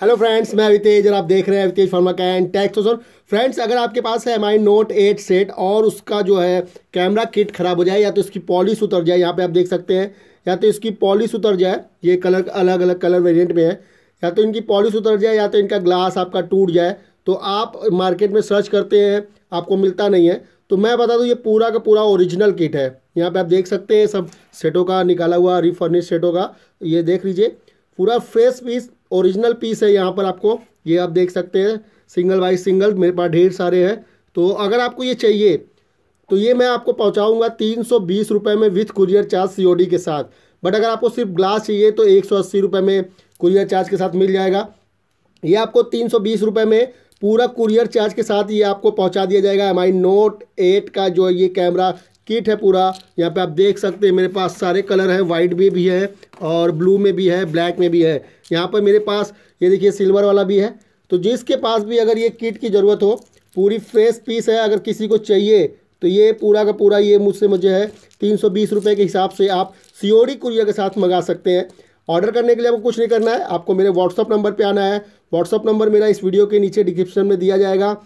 hello friends मैं अवितेज और आप देख रहे हैं अवितेज फार्मा कैन टैक्स और फ्रेंड्स अगर आपके पास है M I note eight set और उसका जो है कैमरा किट खराब हो जाए या तो इसकी पॉलिश उतर जाए यहाँ पे आप देख सकते हैं या तो इसकी पॉलिश उतर जाए ये कलर अलग अलग कलर वेरिएंट में है या तो इनकी पॉलिश उतर जाए या तो इनका ग्लास आपका टूट जाए तो आप मार्केट में सर्च करते हैं आपको मिलता नहीं है तो मैं बता दूँ ये पूरा का पूरा ओरिजिनल किट है यहाँ पर आप देख सकते हैं सब सेटों का निकाला हुआ रिफर्निश सेटों का ये देख लीजिए पूरा फ्रेश पीस ओरिजिनल पीस है यहाँ पर आपको ये आप देख सकते हैं सिंगल बाई सिंगल मेरे पास ढेर सारे हैं तो अगर आपको ये चाहिए तो ये मैं आपको पहुँचाऊँगा तीन सौ बीस रुपये में विथ कुरियर चार्ज सी के साथ बट अगर आपको सिर्फ ग्लास चाहिए तो एक सौ अस्सी रुपये में कुरियर चार्ज के साथ मिल जाएगा ये आपको तीन सौ बीस रुपये में पूरा कुरियर चार्ज के साथ ये आपको पहुंचा दिया जाएगा एम आई नोट एट का जो ये कैमरा किट है पूरा यहाँ पे आप देख सकते हैं मेरे पास सारे कलर हैं वाइट में भी है और ब्लू में भी है ब्लैक में भी है यहाँ पर मेरे पास ये देखिए सिल्वर वाला भी है तो जिसके पास भी अगर ये किट की ज़रूरत हो पूरी फ्रेश पीस है अगर किसी को चाहिए तो ये पूरा का पूरा ये मुझसे मुझे है तीन सौ बीस रुपये के हिसाब से आप सीओडी कुरियर के साथ मंगा सकते हैं ऑर्डर करने के लिए आपको कुछ नहीं करना है आपको मेरे व्हाट्सअप नंबर पर आना है व्हाट्सअप नंबर मेरा इस वीडियो के नीचे डिस्क्रिप्शन में दिया जाएगा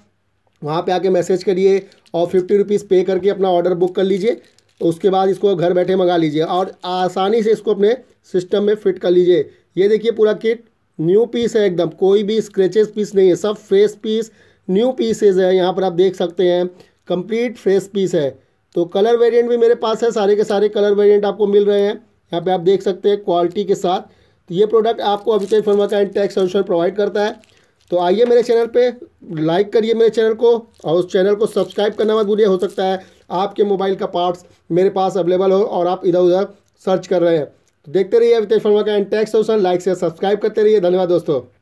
वहाँ पे आके मैसेज करिए और फिफ्टी रुपीज़ पे करके अपना ऑर्डर बुक कर लीजिए तो उसके बाद इसको घर बैठे मंगा लीजिए और आसानी से इसको अपने सिस्टम में फिट कर लीजिए ये देखिए पूरा किट न्यू पीस है एकदम कोई भी स्क्रेचेस पीस नहीं है सब फ्रेश पीस न्यू पीसेज है यहाँ पर आप देख सकते हैं कंप्लीट फ्रेश पीस है तो कलर वेरियंट भी मेरे पास है सारे के सारे कलर वेरियंट आपको मिल रहे हैं यहाँ पर आप देख सकते हैं क्वालिटी के साथ तो ये प्रोडक्ट आपको अभी तक फर्मा का एंड टैक्स सोल्यूशन प्रोवाइड करता है तो आइए मेरे चैनल पे लाइक करिए मेरे चैनल को और उस चैनल को सब्सक्राइब करना मत भूलिए हो सकता है आपके मोबाइल का पार्ट्स मेरे पास अवेलेबल हो और आप इधर उधर सर्च कर रहे हैं तो देखते रहिए अमितेश फर्मा का एंड टैक्स लाइक से सब्सक्राइब करते रहिए धन्यवाद दोस्तों